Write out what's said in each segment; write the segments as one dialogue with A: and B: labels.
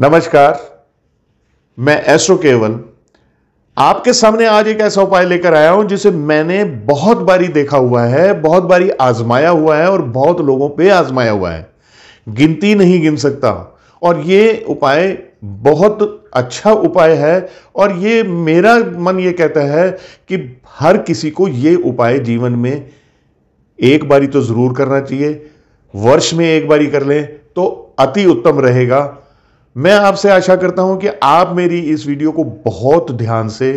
A: नमस्कार मैं एसो केवल आपके सामने आज एक ऐसा उपाय लेकर आया हूं जिसे मैंने बहुत बारी देखा हुआ है बहुत बारी आजमाया हुआ है और बहुत लोगों पे आजमाया हुआ है गिनती नहीं गिन सकता और ये उपाय बहुत अच्छा उपाय है और ये मेरा मन ये कहता है कि हर किसी को ये उपाय जीवन में एक बारी तो ज़रूर करना चाहिए वर्ष में एक बारी कर लें तो अति उत्तम रहेगा मैं आपसे आशा करता हूं कि आप मेरी इस वीडियो को बहुत ध्यान से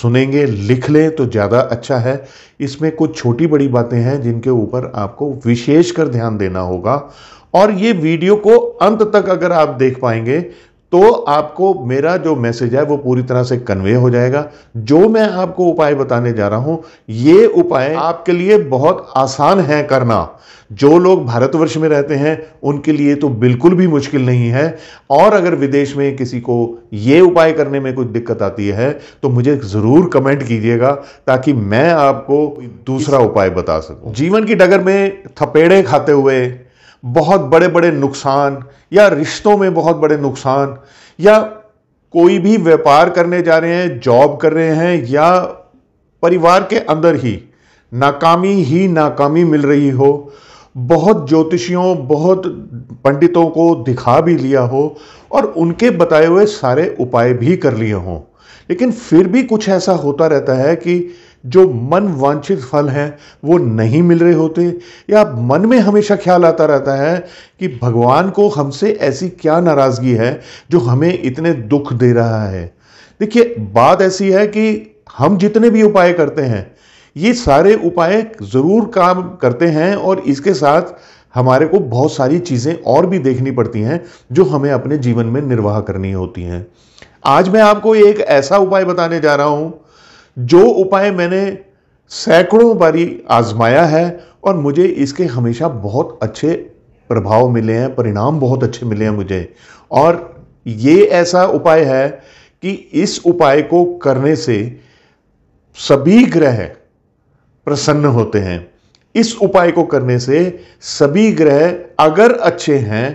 A: सुनेंगे लिख लें तो ज़्यादा अच्छा है इसमें कुछ छोटी बड़ी बातें हैं जिनके ऊपर आपको विशेष कर ध्यान देना होगा और ये वीडियो को अंत तक अगर आप देख पाएंगे तो आपको मेरा जो मैसेज है वो पूरी तरह से कन्वे हो जाएगा जो मैं आपको उपाय बताने जा रहा हूं ये उपाय आपके लिए बहुत आसान है करना जो लोग भारतवर्ष में रहते हैं उनके लिए तो बिल्कुल भी मुश्किल नहीं है और अगर विदेश में किसी को ये उपाय करने में कोई दिक्कत आती है तो मुझे ज़रूर कमेंट कीजिएगा ताकि मैं आपको दूसरा उपाय बता सकूं जीवन की डगर में थपेड़े खाते हुए बहुत बड़े बड़े नुकसान या रिश्तों में बहुत बड़े नुकसान या कोई भी व्यापार करने जा रहे हैं जॉब कर रहे हैं या परिवार के अंदर ही नाकामी ही नाकामी मिल रही हो बहुत ज्योतिषियों बहुत पंडितों को दिखा भी लिया हो और उनके बताए हुए सारे उपाय भी कर लिए हों लेकिन फिर भी कुछ ऐसा होता रहता है कि जो मन वांछित फल हैं वो नहीं मिल रहे होते या मन में हमेशा ख्याल आता रहता है कि भगवान को हमसे ऐसी क्या नाराज़गी है जो हमें इतने दुख दे रहा है देखिए बात ऐसी है कि हम जितने भी उपाय करते हैं ये सारे उपाय ज़रूर काम करते हैं और इसके साथ हमारे को बहुत सारी चीज़ें और भी देखनी पड़ती हैं जो हमें अपने जीवन में निर्वाह करनी होती हैं आज मैं आपको एक ऐसा उपाय बताने जा रहा हूँ जो उपाय मैंने सैकड़ों बारी आजमाया है और मुझे इसके हमेशा बहुत अच्छे प्रभाव मिले हैं परिणाम बहुत अच्छे मिले हैं मुझे और ये ऐसा उपाय है कि इस उपाय को करने से सभी ग्रह प्रसन्न होते हैं इस उपाय को करने से सभी ग्रह अगर अच्छे हैं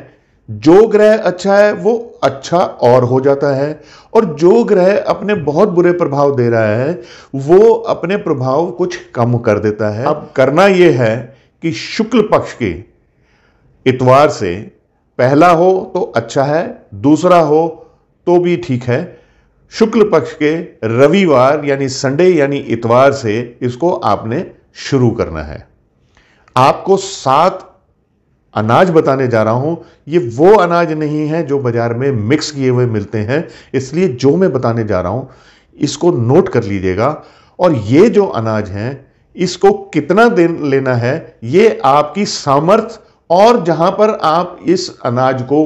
A: जो ग्रह अच्छा है वो अच्छा और हो जाता है और जो ग्रह अपने बहुत बुरे प्रभाव दे रहा है वो अपने प्रभाव कुछ कम कर देता है अब करना ये है कि शुक्ल पक्ष के इतवार से पहला हो तो अच्छा है दूसरा हो तो भी ठीक है शुक्ल पक्ष के रविवार यानी संडे यानी इतवार से इसको आपने शुरू करना है आपको सात अनाज बताने जा रहा हूँ ये वो अनाज नहीं है जो बाज़ार में मिक्स किए हुए मिलते हैं इसलिए जो मैं बताने जा रहा हूँ इसको नोट कर लीजिएगा और ये जो अनाज हैं इसको कितना दिन लेना है ये आपकी सामर्थ और जहाँ पर आप इस अनाज को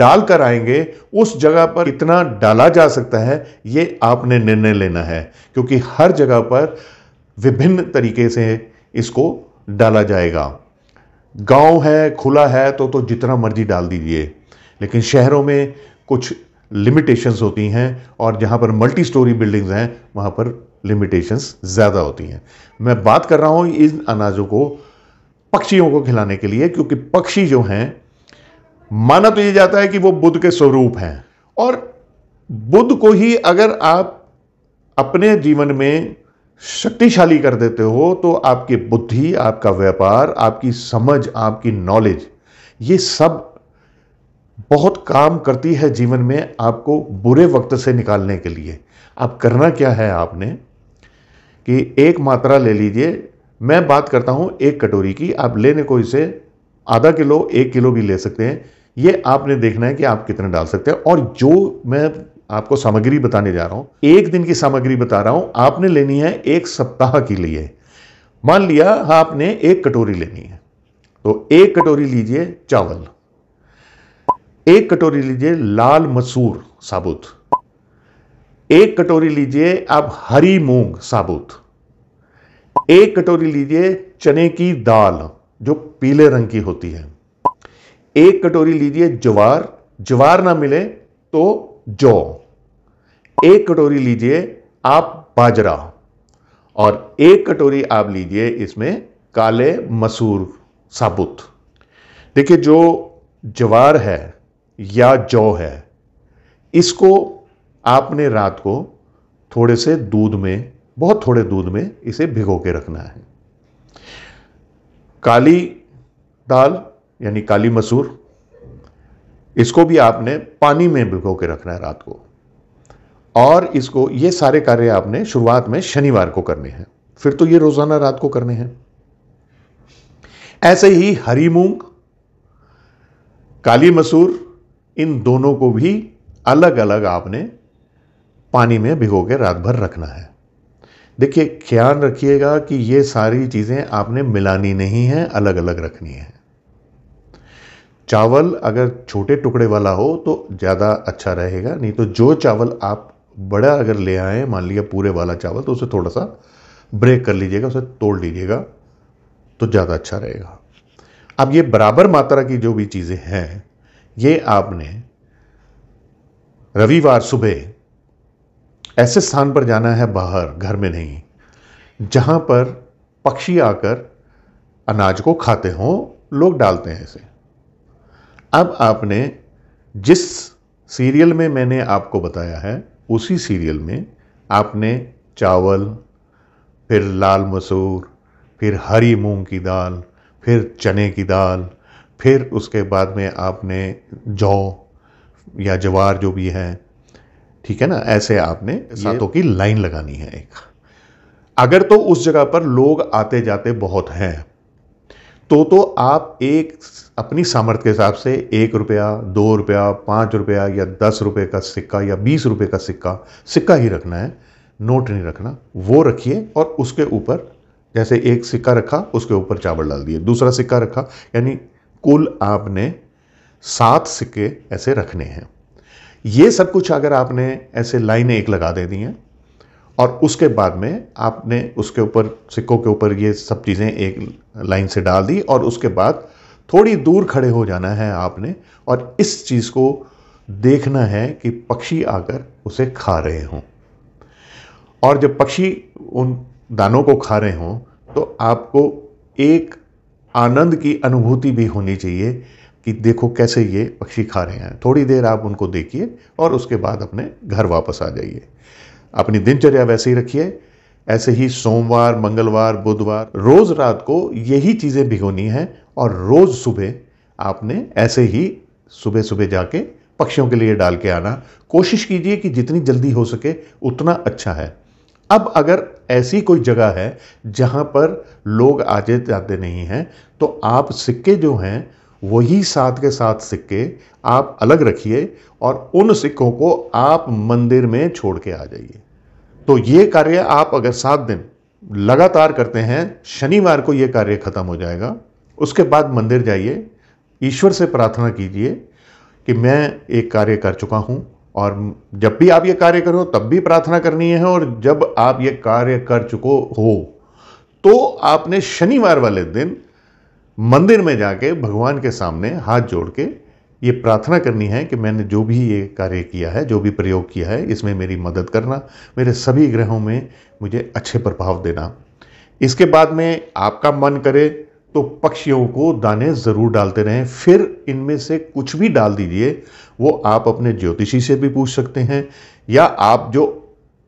A: डाल कर आएंगे उस जगह पर कितना डाला जा सकता है ये आपने निर्णय लेना है क्योंकि हर जगह पर विभिन्न तरीके से इसको डाला जाएगा गांव है खुला है तो तो जितना मर्जी डाल दीजिए लेकिन शहरों में कुछ लिमिटेशंस होती हैं और जहां पर मल्टी स्टोरी बिल्डिंग्स हैं वहां पर लिमिटेशंस ज़्यादा होती हैं मैं बात कर रहा हूँ इन अनाजों को पक्षियों को खिलाने के लिए क्योंकि पक्षी जो हैं माना तो ये जाता है कि वो बुद्ध के स्वरूप हैं और बुद्ध को ही अगर आप अपने जीवन में शक्तिशाली कर देते हो तो आपकी बुद्धि आपका व्यापार आपकी समझ आपकी नॉलेज ये सब बहुत काम करती है जीवन में आपको बुरे वक्त से निकालने के लिए आप करना क्या है आपने कि एक मात्रा ले लीजिए मैं बात करता हूँ एक कटोरी की आप लेने को इसे आधा किलो एक किलो भी ले सकते हैं ये आपने देखना है कि आप कितना डाल सकते हैं और जो मैं आपको सामग्री बताने जा रहा हूं एक दिन की सामग्री बता रहा हूं आपने लेनी है एक सप्ताह के लिए मान लिया आपने एक कटोरी लेनी है तो एक कटोरी लीजिए चावल एक कटोरी लीजिए लाल मसूर साबुत एक कटोरी लीजिए आप हरी मूंग साबुत एक कटोरी लीजिए चने की दाल जो पीले रंग की होती है एक कटोरी लीजिए ज्वार ज्वार ना मिले तो जौ एक कटोरी लीजिए आप बाजरा और एक कटोरी आप लीजिए इसमें काले मसूर साबुत देखिए जो जवार है या जौ है इसको आपने रात को थोड़े से दूध में बहुत थोड़े दूध में इसे भिगो के रखना है काली दाल यानी काली मसूर इसको भी आपने पानी में भिगो के रखना है रात को और इसको ये सारे कार्य आपने शुरुआत में शनिवार को करने हैं फिर तो ये रोजाना रात को करने हैं ऐसे ही हरी मूंग काली मसूर इन दोनों को भी अलग अलग आपने पानी में भिगो के रात भर रखना है देखिए ख्याल रखिएगा कि ये सारी चीज़ें आपने मिलानी नहीं है अलग अलग रखनी है चावल अगर छोटे टुकड़े वाला हो तो ज़्यादा अच्छा रहेगा नहीं तो जो चावल आप बड़ा अगर ले आए मान लिया पूरे वाला चावल तो उसे थोड़ा सा ब्रेक कर लीजिएगा उसे तोड़ लीजिएगा तो ज़्यादा अच्छा रहेगा अब ये बराबर मात्रा की जो भी चीज़ें हैं ये आपने रविवार सुबह ऐसे स्थान पर जाना है बाहर घर में नहीं जहाँ पर पक्षी आकर अनाज को खाते हों लोग डालते हैं इसे अब आपने जिस सीरियल में मैंने आपको बताया है उसी सीरियल में आपने चावल फिर लाल मसूर फिर हरी मूंग की दाल फिर चने की दाल फिर उसके बाद में आपने जौ या जवार जो भी है ठीक है ना ऐसे आपने सातों की लाइन लगानी है एक अगर तो उस जगह पर लोग आते जाते बहुत हैं तो तो आप एक अपनी सामर्थ्य के हिसाब से एक रुपया दो रुपया पाँच रुपया या दस रुपये का सिक्का या बीस रुपये का सिक्का सिक्का ही रखना है नोट नहीं रखना वो रखिए और उसके ऊपर जैसे एक सिक्का रखा उसके ऊपर चावल डाल दिए दूसरा सिक्का रखा यानी कुल आपने सात सिक्के ऐसे रखने हैं ये सब कुछ अगर आपने ऐसे लाइनें एक लगा दे दी हैं और उसके बाद में आपने उसके ऊपर सिक्कों के ऊपर ये सब चीज़ें एक लाइन से डाल दी और उसके बाद थोड़ी दूर खड़े हो जाना है आपने और इस चीज़ को देखना है कि पक्षी आकर उसे खा रहे हों और जब पक्षी उन दानों को खा रहे हों तो आपको एक आनंद की अनुभूति भी होनी चाहिए कि देखो कैसे ये पक्षी खा रहे हैं थोड़ी देर आप उनको देखिए और उसके बाद अपने घर वापस आ जाइए अपनी दिनचर्या वैसे ही रखिए ऐसे ही सोमवार मंगलवार बुधवार रोज रात को यही चीज़ें भिगोनी हैं और रोज सुबह आपने ऐसे ही सुबह सुबह जाके पक्षियों के लिए डाल के आना कोशिश कीजिए कि जितनी जल्दी हो सके उतना अच्छा है अब अगर ऐसी कोई जगह है जहाँ पर लोग आते जाते नहीं हैं तो आप सिक्के जो हैं वही सात के सात सिक्के आप अलग रखिए और उन सिक्कों को आप मंदिर में छोड़ के आ जाइए तो ये कार्य आप अगर सात दिन लगातार करते हैं शनिवार को ये कार्य खत्म हो जाएगा उसके बाद मंदिर जाइए ईश्वर से प्रार्थना कीजिए कि मैं एक कार्य कर चुका हूँ और जब भी आप ये कार्य करो तब भी प्रार्थना करनी है और जब आप ये कार्य कर चुको हो तो आपने शनिवार वाले दिन मंदिर में जाके भगवान के सामने हाथ जोड़ के ये प्रार्थना करनी है कि मैंने जो भी ये कार्य किया है जो भी प्रयोग किया है इसमें मेरी मदद करना मेरे सभी ग्रहों में मुझे अच्छे प्रभाव देना इसके बाद में आपका मन करे तो पक्षियों को दाने ज़रूर डालते रहें फिर इनमें से कुछ भी डाल दीजिए वो आप अपने ज्योतिषी से भी पूछ सकते हैं या आप जो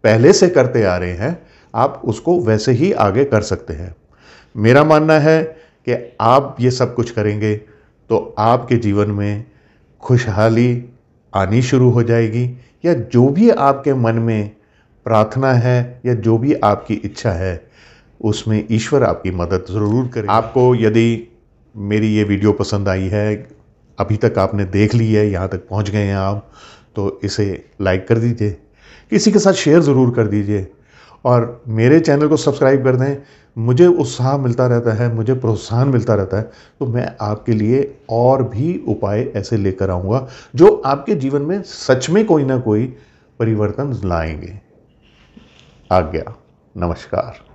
A: पहले से करते आ रहे हैं आप उसको वैसे ही आगे कर सकते हैं मेरा मानना है कि आप ये सब कुछ करेंगे तो आपके जीवन में खुशहाली आनी शुरू हो जाएगी या जो भी आपके मन में प्रार्थना है या जो भी आपकी इच्छा है उसमें ईश्वर आपकी मदद ज़रूर करे आपको यदि मेरी ये वीडियो पसंद आई है अभी तक आपने देख ली है यहाँ तक पहुँच गए हैं आप तो इसे लाइक कर दीजिए किसी के साथ शेयर ज़रूर कर दीजिए और मेरे चैनल को सब्सक्राइब कर दें मुझे उत्साह मिलता रहता है मुझे प्रोत्साहन मिलता रहता है तो मैं आपके लिए और भी उपाय ऐसे लेकर आऊँगा जो आपके जीवन में सच में कोई ना कोई परिवर्तन लाएंगे आज्ञा नमस्कार